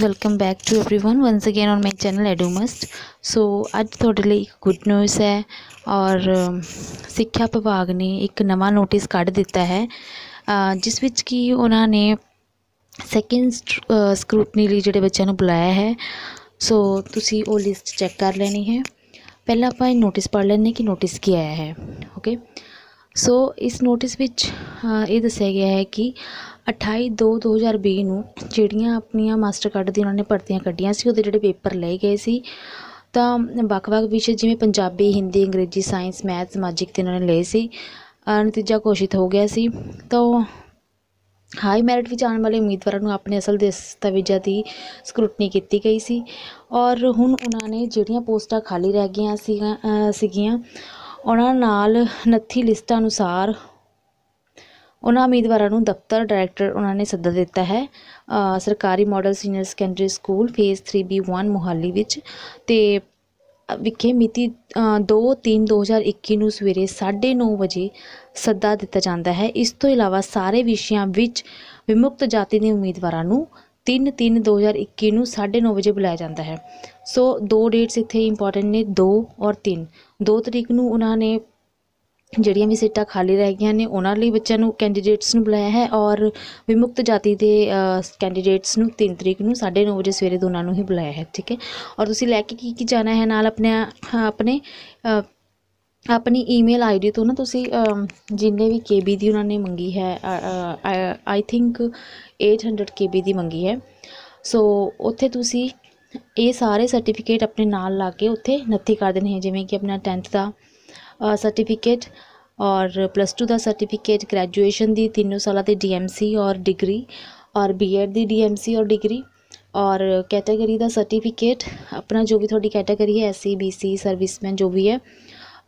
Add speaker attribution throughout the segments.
Speaker 1: Welcome back to everyone once again on my channel एडोमस्ट so अज थोड़े लिए एक गुड न्यूज़ है और सिक्ख्या um, विभाग ने एक नव नोटिस क्ड दिता है uh, जिस कि उन्होंने सैकेंड स्क्रूटनी लिए जोड़े बच्चों बुलाया है सो ती लिस्ट चैक कर लेनी है पहले आप नोटिस पढ़ लें कि नोटिस की आया है ओके okay? ਸੋ ਇਸ ਨੋਟਿਸ ਵਿੱਚ ਇਹ ਦੱਸਿਆ ਗਿਆ ਹੈ ਕਿ 28/2/2020 ਨੂੰ ਜਿਹੜੀਆਂ ਆਪਣੀਆਂ ਮਾਸਟਰ ਕਾਰਡ ਦੀ ਉਹਨਾਂ ਨੇ ਭਰਤੀਆਂ ਕੱਢੀਆਂ ਸੀ ਉਹਦੇ ਜਿਹੜੇ ਪੇਪਰ ਲਏ ਗਏ ਸੀ ਤਾਂ ਵੱਖ-ਵੱਖ ਵਿਸ਼ੇ ਜਿਵੇਂ ਪੰਜਾਬੀ ਹਿੰਦੀ ਅੰਗਰੇਜ਼ੀ ਸਾਇੰਸ ਮੈਥ ਸਮਾਜਿਕ ਤੇ ਉਹਨਾਂ ਨੇ ਲਏ ਸੀ ਨਤੀਜਾ ਘੋਸ਼ਿਤ ਹੋ ਗਿਆ ਸੀ ਤਾਂ ਹਾਈ ਮੈਰਿਟ ਵਿੱਚ ਆਉਣ ਵਾਲੇ ਉਮੀਦਵਾਰਾਂ ਨੂੰ ਆਪਣੇ ਅਸਲ ਦਸਤਾਵੇਜ਼ਾਂ ਦੀ ਸਕਰੂਟਨੀ ਕੀਤੀ ਗਈ ਸੀ ਔਰ ਹੁਣ ਉਹਨਾਂ ਨੇ ਜਿਹੜੀਆਂ ਪੋਸਟਾਂ ਖਾਲੀ ਰਹਿ ਗਈਆਂ ਸੀਗੀਆਂ ਉਹਨਾਂ ਨਾਲ ਨੱਥੀ ਲਿਸਟ ਅਨੁਸਾਰ ਉਹਨਾਂ ਉਮੀਦਵਾਰਾਂ ਨੂੰ ਦਫ਼ਤਰ ਡਾਇਰੈਕਟਰ ਉਹਨਾਂ ਨੇ ਸੱਦਾ ਦਿੱਤਾ ਹੈ ਸਰਕਾਰੀ model senior secondary school phase 3B1 Mohali ਵਿੱਚ ਤੇ ਵਿਖੇ ਮਿਤੀ 2/3/2021 ਨੂੰ ਸਵੇਰੇ 9:30 ਵਜੇ ਸੱਦਾ ਦਿੱਤਾ ਜਾਂਦਾ ਹੈ ਇਸ ਤੋਂ ਇਲਾਵਾ ਸਾਰੇ ਵਿਸ਼ਿਆਂ ਵਿੱਚ ਵਿਮੁਕਤ ਜਾਤੀ ਦੇ ਉਮੀਦਵਾਰਾਂ ਨੂੰ 3-3 2021 ਨੂੰ 9:30 ਵਜੇ ਬੁਲਾਇਆ ਜਾਂਦਾ ਹੈ ਸੋ ਦੋ ਡੇਟਸ ਇੱਥੇ ਇੰਪੋਰਟੈਂਟ ਨੇ 2 ਔਰ 3 2 ਤਰੀਕ ਨੂੰ ਉਹਨਾਂ ਨੇ ਜਿਹੜੀਆਂ ਵੀ ਸੀਟਾਂ ਖਾਲੀ ਰਹਿ ਗਈਆਂ ਨੇ ਉਹਨਾਂ ਲਈ ਬੱਚਿਆਂ ਨੂੰ ਕੈਂਡੀਡੇਟਸ ਨੂੰ ਬੁਲਾਇਆ ਹੈ ਔਰ ਵਿਮੁਕਤ ਜਾਤੀ ਦੇ ਕੈਂਡੀਡੇਟਸ ਨੂੰ 3 ਤਰੀਕ ਨੂੰ 9:30 ਵਜੇ ਸਵੇਰੇ ਦੋਨਾਂ ਨੂੰ ਹੀ ਬੁਲਾਇਆ ਹੈ ਠੀਕ ਹੈ ਔਰ ਤੁਸੀਂ ਲੈ ਕੇ ਕੀ ਕੀ ਜਾਣਾ ਹੈ ਨਾਲ ਆਪਣੇ ਆਪਣੇ ਆਪਣੀ ਈਮੇਲ ਆਈਡੀ ਤੋਂ ਨਾ ਤੁਸੀਂ ਜਿੰਨੇ ਵੀ ਕੇਬੀ ਦੀ ਉਹਨਾਂ ਨੇ ਮੰਗੀ ਹੈ ਆਈ ਥਿੰਕ 800 ਕੇਬੀ ਦੀ ਮੰਗੀ ਹੈ ਸੋ ਉੱਥੇ ਤੁਸੀਂ ਇਹ ਸਾਰੇ ਸਰਟੀਫਿਕੇਟ ਆਪਣੇ ਨਾਲ ਲਾ ਕੇ ਉੱਥੇ ਨੱਥੀ ਕਰ ਦੇਣੇ ਹੈ ਜਿਵੇਂ ਕਿ ਆਪਣਾ 10th ਦਾ ਸਰਟੀਫਿਕੇਟ ਔਰ ਪਲੱਸ 2 ਦਾ ਸਰਟੀਫਿਕੇਟ ਗ੍ਰੈਜੂਏਸ਼ਨ ਦੀ ਤਿੰਨੋਂ ਸਾਲਾਂ ਦੀ ਡੀਐਮਸੀ ਔਰ ਡਿਗਰੀ ਔਰ ਬੀਐਡ ਦੀ ਡੀਐਮਸੀ ਔਰ ਡਿਗਰੀ ਔਰ ਕੈਟਾਗਰੀ ਦਾ ਸਰਟੀਫਿਕੇਟ ਆਪਣਾ ਜੋ ਵੀ ਤੁਹਾਡੀ ਕੈਟਾਗਰੀ ਹੈ ਐਸਸੀ ਬੀਸੀ ਸਰਵਿਸਮੈਨ ਜੋ ਵੀ ਹੈ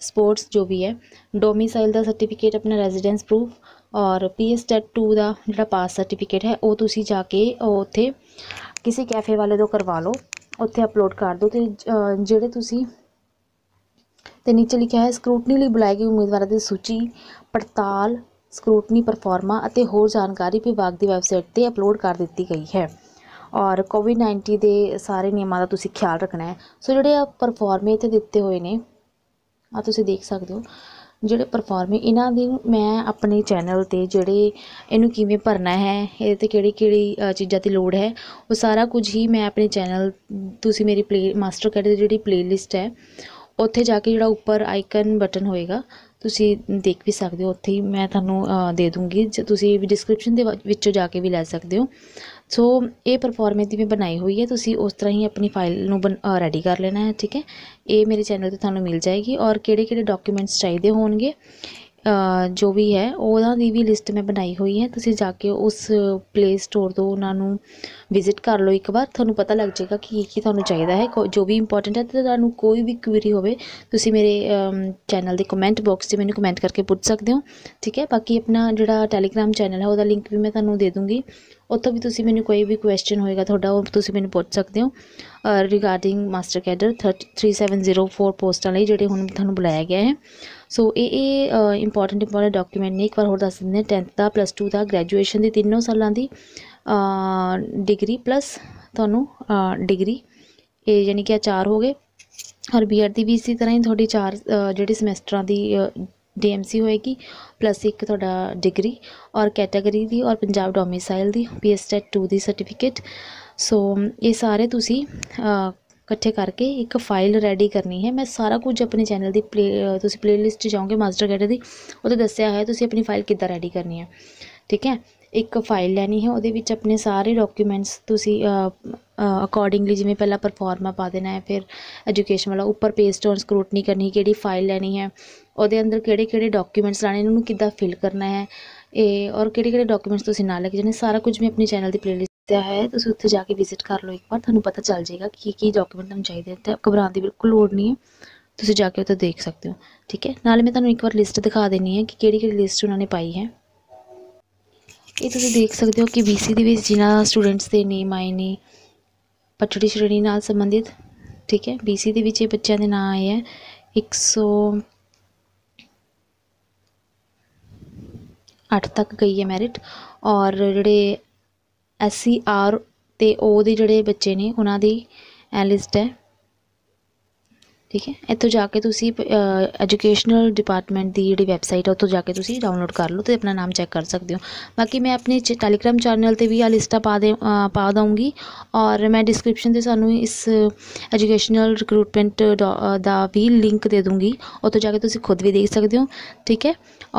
Speaker 1: ਸਪੋਰਟਸ ਜੋ ਵੀ ਹੈ ਡੋਮਿਸਾਈਲ ਦਾ ਸਰਟੀਫਿਕੇਟ ਆਪਣਾ ਰੈਜ਼ੀਡੈਂਸ ਪ੍ਰੂਫ ਔਰ ਪੀਐਸ ਟੈਟ 2 ਦਾ ਜਿਹੜਾ ਪਾਸ ਸਰਟੀਫਿਕੇਟ ਹੈ ਉਹ ਤੁਸੀਂ ਜਾ ਕੇ ਉੱਥੇ ਕਿਸੇ ਕੈਫੇ ਵਾਲੇ ਤੋਂ ਕਰਵਾ ਲਓ ਉੱਥੇ ਅਪਲੋਡ ਕਰ ਦਿਓ ਤੇ ਜਿਹੜੇ ਤੁਸੀਂ ਤੇ ਨੀਚੇ ਲਿਖਿਆ ਹੈ ਸਕਰੂਟਨੀ ਲਈ ਬੁਲਾਏ ਗਏ ਉਮੀਦਵਾਰਾਂ ਦੀ ਸੂਚੀ ਪੜਤਾਲ ਸਕਰੂਟਨੀ ਪਰਫਾਰਮਾ ਅਤੇ ਹੋਰ ਜਾਣਕਾਰੀ ਵਿਭਾਗ ਦੀ ਵੈਬਸਾਈਟ ਤੇ ਅਪਲੋਡ ਕਰ ਦਿੱਤੀ ਗਈ ਹੈ ਔਰ ਕੋਵਿਡ-19 ਦੇ ਸਾਰੇ ਨਿਯਮਾਂ ਦਾ ਤੁਸੀਂ ਖਿਆਲ ਰੱਖਣਾ ਹੈ ਸੋ ਜਿਹੜੇ ਆ ਪਰਫਾਰਮੇ ਇੱਥੇ ਦਿੱਤੇ ਹੋਏ ਨੇ ਆ ਤੁਸੀਂ ਦੇਖ ਸਕਦੇ ਹੋ ਜਿਹੜੇ ਪਰਫਾਰਮਿੰਗ ਇਹਨਾਂ ਦੀ ਮੈਂ ਆਪਣੇ ਚੈਨਲ ਤੇ ਜਿਹੜੇ ਇਹਨੂੰ ਕਿਵੇਂ ਭਰਨਾ ਹੈ ਇਹਦੇ ਤੇ ਕਿਹੜੀ ਕਿਹੜੀ ਚੀਜ਼ਾਂ ਦੀ ਲੋੜ ਹੈ ਉਹ ਸਾਰਾ ਕੁਝ ਹੀ ਮੈਂ ਆਪਣੇ ਚੈਨਲ ਤੁਸੀਂ ਮੇਰੀ ਪਲੇ ਮਾਸਟਰ ਕੈਟ ਦੀ ਜਿਹੜੀ ਪਲੇਲਿਸਟ ਹੈ ਉੱਥੇ ਜਾ ਕੇ ਜਿਹੜਾ ਉੱਪਰ ਆਈਕਨ ਬਟਨ ਹੋਏਗਾ ਤੁਸੀਂ ਦੇਖ ਵੀ ਸਕਦੇ ਹੋ ਉੱਥੇ ਹੀ ਮੈਂ ਤੁਹਾਨੂੰ ਦੇ ਦੂੰਗੀ ਤੁਸੀਂ ਵੀ ਡਿਸਕ੍ਰਿਪਸ਼ਨ ਦੇ ਵਿੱਚੋਂ ਜਾ ਕੇ ਵੀ ਲੈ ਸਕਦੇ ਹੋ ਸੋ ਇਹ ਪਰਫਾਰਮੈਂਸ ਦੀ ਮੈਂ ਬਣਾਈ ਹੋਈ ਹੈ ਤੁਸੀਂ ਉਸ ਤਰ੍ਹਾਂ ਹੀ ਆਪਣੀ ਫਾਈਲ ਨੂੰ ਰੈਡੀ ਕਰ ਲੈਣਾ ਹੈ ਠੀਕ ਹੈ ਇਹ ਮੇਰੇ ਚੈਨਲ ਤੇ ਤੁਹਾਨੂੰ ਮਿਲ ਜਾਏਗੀ ਔਰ ਕਿਹੜੇ ਕਿਹੜੇ ਡਾਕੂਮੈਂਟਸ ਚਾਹੀਦੇ ਹੋਣਗੇ ਜੋ ਵੀ ਹੈ ਉਹਨਾਂ ਦੀ ਵੀ ਲਿਸਟ ਮੈਂ ਬਣਾਈ ਹੋਈ ਹੈ ਤੁਸੀਂ ਜਾ ਕੇ ਉਸ ਪਲੇ ਸਟੋਰ ਤੋਂ ਉਹਨਾਂ ਨੂੰ ਵਿਜ਼ਿਟ ਕਰ ਲਓ ਇੱਕ ਵਾਰ ਤੁਹਾਨੂੰ ਪਤਾ ਲੱਗ ਜਾਏਗਾ ਕਿ ਕੀ ਕੀ ਤੁਹਾਨੂੰ ਚਾਹੀਦਾ ਹੈ ਜੋ ਵੀ ਇੰਪੋਰਟੈਂਟ ਹੈ ਤੇ ਤੁਹਾਨੂੰ ਕੋਈ ਵੀ ਕੁਇਰੀ ਹੋਵੇ ਤੁਸੀਂ ਮੇਰੇ ਚੈਨਲ ਦੇ ਕਮੈਂਟ ਬਾਕਸ 'ਚ ਮੈਨੂੰ ਕਮੈਂਟ ਕਰਕੇ ਪੁੱਛ ਸਕਦੇ ਹੋ ਠੀਕ ਹੈ ਬਾਕੀ ਆਪਣਾ ਜਿਹੜਾ ਟੈਲੀਗ੍ਰam ਚੈਨਲ ਹੈ ਉਹਦਾ ਲਿੰਕ ਵੀ ਮੈਂ ਤੁਹਾਨੂੰ ਦੇ ਦੂੰਗੀ ਉੱਥੋਂ ਵੀ ਤੁਸੀਂ ਮੈਨੂੰ ਕੋਈ ਵੀ ਕੁਐਸਚਨ ਹੋਏਗਾ ਤੁਹਾਡਾ ਉਹ ਤੁਸੀਂ ਮੈਨੂੰ ਪੁੱਛ ਸਕਦੇ ਹੋ ਰਿਗਾਰਡਿੰਗ ਮਾਸਟਰ ਕੈਡਰ 3704 ਪੋਸਟਾਂ ਲਈ ਜਿਹੜੇ ਹੁਣ ਤੁਹਾਨੂੰ ਬੁਲਾਇਆ ਗਿਆ ਹੈ ਸੋ ਇਹ ਇਹ ਇੰਪੋਰਟੈਂਟ ਇੰਪੋਰਟੈਂਟ ਡਾਕੂਮੈਂਟ ਨੇ ਇੱਕ ਵਾਰ ਹੋਰ ਦੱਸ ਦਿੰਦੇ ਹਾਂ 10th ਦਾ ਪਲੱਸ 2 ਦਾ ਗ੍ਰੈਜੂਏਸ਼ਨ ਦੀ ਤਿੰਨੋਂ ਸਾਲਾਂ ਦੀ ਡਿਗਰੀ ਪਲੱਸ ਤੁਹਾਨੂੰ ਡਿਗਰੀ ਇਹ ਯਾਨੀ ਕਿ ਆ ਚਾਰ ਹੋ ਗਏ ਔਰ ਬੀਆਰ ਦੀ ਵੀ ਇਸੇ ਤਰ੍ਹਾਂ ਹੀ ਤੁਹਾਡੀ ਚਾਰ ਜਿਹੜੇ ਸਮੈਸਟਰਾਂ ਦੀ ਡੀਐਮਸੀ ਹੋਏਗੀ ਪਲੱਸ ਇੱਕ ਤੁਹਾਡਾ ਡਿਗਰੀ ਔਰ ਕੈਟਾਗਰੀ ਦੀ ਔਰ ਪੰਜਾਬ ਡੋਮਿਸਾਈਲ ਦੀ ਪੀਐਸਟੈਟ 2 ਦੀ ਸਰਟੀਫਿਕੇਟ ਸੋ ਇਹ ਸਾਰੇ ਤੁਸੀਂ ਇਕੱਠੇ ਕਰਕੇ ਇੱਕ ਫਾਈਲ ਰੈਡੀ ਕਰਨੀ ਹੈ ਮੈਂ ਸਾਰਾ ਕੁਝ ਆਪਣੇ ਚੈਨਲ ਦੀ ਤੁਸੀਂ ਪਲੇਲਿਸਟ ਜਾਓਗੇ ਮਾਸਟਰ ਗਾਈਡ ਦੀ ਉਹਦੇ ਦੱਸਿਆ ਹੋਇਆ ਤੁਸੀਂ ਆਪਣੀ ਫਾਈਲ ਕਿੱਦਾਂ ਰੈਡੀ ਕਰਨੀ ਹੈ ਠੀਕ ਹੈ ਇੱਕ ਫਾਈਲ ਲੈਣੀ ਹੈ ਉਹਦੇ ਵਿੱਚ ਆਪਣੇ ਸਾਰੇ ਡਾਕੂਮੈਂਟਸ ਤੁਸੀਂ ਅਕੋਰਡਿੰਗਲੀ ਜਿਵੇਂ ਪਹਿਲਾਂ ਪਰਫਾਰਮਾ ਪਾ ਦੇਣਾ ਹੈ ਫਿਰ ਐਜੂਕੇਸ਼ਨ ਵਾਲਾ ਉੱਪਰ ਪੇਸਟ ਔਨ ਸਕਰੂਟਨੀ ਕਰਨੀ ਕਿਹੜੀ ਫਾਈਲ ਲੈਣੀ ਹੈ ਉਹਦੇ ਅੰਦਰ ਕਿਹੜੇ ਕਿਹੜੇ ਡਾਕੂਮੈਂਟਸ ਲਾਣੇ ਇਹਨਾਂ ਨੂੰ ਕਿੱਦਾਂ ਫਿਲ ਕਰਨਾ ਹੈ ਇਹ ਔਰ ਕਿਹੜੇ ਕਿਹੜੇ ਡਾਕੂਮੈਂਟਸ ਤੁਸੀਂ ਨਾਲ ਲੈ ਕੇ ਜਾਣੇ ਸਾਰਾ ਕੁਝ ਮੈਂ ਆਪਣੇ ਚੈਨਲ ਦੀ ਪਲੇਲਿਸਟ ਦਿੱਤਾ ਹੈ ਤੁਸੀਂ ਉੱਥੇ ਜਾ ਕੇ ਵਿਜ਼ਿਟ ਕਰ ਲਓ ਇੱਕ ਵਾਰ ਤੁਹਾਨੂੰ ਪਤਾ ਚੱਲ ਜਾਏਗਾ ਕਿ ਕੀ ਡਾਕੂਮੈਂਟ ਤੁਹਾਨੂੰ ਚਾਹੀਦੇ ਤੇ ਘਬਰਾਉਣ ਦੀ ਬਿਲਕੁਲ ਲੋੜ ਨਹੀਂ ਹੈ ਤੁਸੀਂ ਜਾ ਕੇ ਉੱਥੇ ਦੇਖ ਸਕਦੇ ਹੋ ਠੀਕ ਹੈ ਨਾਲੇ ਮੈਂ ਤੁਹਾਨੂੰ ਇੱਕ ਵਾਰ ਲਿਸਟ ਦਿਖਾ ਦੇਣੀ ਹੈ ਕਿ ਕਿਹੜੀ ਕਿਹੜੀ ਲਿਸਟ ਉਹਨਾਂ ਨੇ ਪਾਈ ਹੈ ਇਹ ਤੁਸੀਂ ਦੇਖ ਸਕਦੇ ਹੋ ਕਿ BC ਦੇ ਵਿੱਚ ਜਿਨ੍ਹਾਂ ਸਟੂਡੈਂਟਸ ਦੇ ਨੇਮ ਆਏ ਨੇ ਪਛੜੀ ਸ਼੍ਰੇਣੀ ਨਾਲ ਸੰਬੰਧਿਤ ਠੀਕ ਹੈ BC ਦੇ ਵਿੱਚ ਇਹ ਬੱਚਿਆਂ ਦੇ ਨਾਮ ਆਏ ਆ 100 8 ਤੱਕ ਗਈ ਹੈ ਮੈਰਿਟ ਔਰ ਜਿਹੜੇ SC ਆਰ ਤੇ ਓ ਦੇ ਜਿਹੜੇ ਬੱਚੇ ਨੇ ਉਹਨਾਂ ਦੀ ਐਲਿਸਟ ਹੈ ਠੀਕ ਹੈ ਇੱਥੋਂ ਜਾ ਕੇ ਤੁਸੀਂ ਐਜੂਕੇਸ਼ਨਲ ਡਿਪਾਰਟਮੈਂਟ ਦੀ ਜਿਹੜੀ ਵੈਬਸਾਈਟ ਹੈ ਉੱਥੋਂ ਜਾ ਕੇ ਤੁਸੀਂ ਡਾਊਨਲੋਡ ਕਰ ਲਓ ਤੇ ਆਪਣਾ ਨਾਮ ਚੈੱਕ ਕਰ ਸਕਦੇ ਹੋ ਬਾਕੀ ਮੈਂ ਆਪਣੇ ਟੈਲੀਗ੍ਰam ਚੈਨਲ ਤੇ ਵੀ ਆ ਲਿਸਟਾ ਪਾ ਦੇ ਪਾ ਦਵਾਂਗੀ ਔਰ ਮੈਂ ਡਿਸਕ੍ਰਿਪਸ਼ਨ ਤੇ ਸਾਨੂੰ ਇਸ ਐਜੂਕੇਸ਼ਨਲ ਰਿਕਰੂਟਮੈਂਟ ਦਾ ਵੀ ਲਿੰਕ ਦੇ ਦੂੰਗੀ ਉੱਥੋਂ ਜਾ ਕੇ ਤੁਸੀਂ ਖੁਦ ਵੀ ਦੇਖ ਸਕਦੇ ਹੋ ਠੀਕ ਹੈ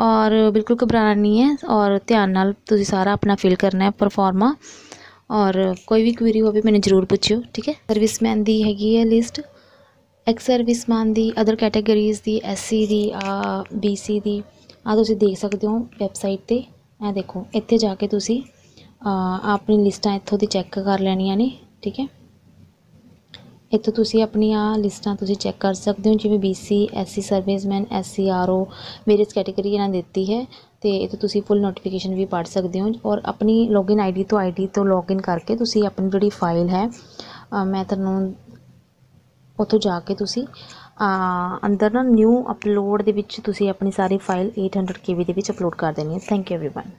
Speaker 1: ਔਰ ਬਿਲਕੁਲ ਘਬਰਾਣਾ ਨਹੀਂ ਹੈ ਔਰ ਧਿਆਨ ਨਾਲ ਤੁਸੀਂ ਸਾਰਾ ਆਪਣਾ ਫਿਲ ਕਰਨਾ ਹੈ ਪਰਫਾਰਮਾ ਔਰ ਕੋਈ ਵੀ ਕੁਇਰੀ ਹੋਵੇ ਮੈਨੂੰ ਜ਼ਰੂਰ ਪੁੱਛਿਓ ਠੀਕ ਹੈ ਸਰਵਿਸਮੈਨ ਦੀ ਹੈਗੀ ਹੈ ਲਿਸਟ ਐਕਸ ਸਰਵਿਸਮੈਨ ਦੀ ਅਦਰ ਕੈਟਾਗਰੀਜ਼ ਦੀ ਐਸਸੀ ਦੀ ਆ ਬੀਸੀ ਦੀ ਆ ਤੁਸੀਂ ਦੇਖ ਸਕਦੇ ਹੋ ਵੈਬਸਾਈਟ ਤੇ ਇਹ ਦੇਖੋ ਇੱਥੇ ਜਾ ਕੇ ਤੁਸੀਂ ਆਪਣੀ ਲਿਸਟਾਂ ਇੱਥੋਂ ਦੀ ਚੈੱਕ ਕਰ ਲੈਣੀਆਂ ਨੇ ਠੀਕ ਹੈ ਇੱਥੋਂ ਤੁਸੀਂ ਆਪਣੀਆਂ ਲਿਸਟਾਂ ਤੁਸੀਂ ਚੈੱਕ ਕਰ ਸਕਦੇ ਹੋ ਜਿਵੇਂ ਬੀਸੀ ਐਸਸੀ ਸਰਵਿਸਮੈਨ ਐਸਸੀ ਆਰਓ ਵੇਰੀਅਸ ਕੈਟਾਗਰੀ ਇਹਨਾਂ ਦਿੱਤੀ ਹੈ ਤੇ ਇੱਥੇ ਤੁਸੀਂ ਫੁੱਲ ਨੋਟੀਫਿਕੇਸ਼ਨ ਵੀ ਪੜ੍ਹ ਸਕਦੇ ਹੋ ਔਰ ਆਪਣੀ ਲੌਗਇਨ ਆਈਡੀ ਤੋਂ ਆਈਡੀ ਤੋਂ ਲੌਗਇਨ ਕਰਕੇ ਤੁਸੀਂ ਆਪਣੀ ਜਿਹੜੀ ਫਾਈਲ ਹੈ ਮੈਂ ਤੁਹਾਨੂੰ ਉੱਥੋਂ ਜਾ ਕੇ ਤੁਸੀਂ ਅੰਦਰ ਨਾ ਨਿਊ ਅਪਲੋਡ ਦੇ ਵਿੱਚ ਤੁਸੀਂ ਆਪਣੀ ਸਾਰੀ ਫਾਈਲ 800 KB ਦੇ ਵਿੱਚ ਅਪਲੋਡ ਕਰ ਦੇਣੀ ਹੈ ਥੈਂਕ ਯੂ एवरीवन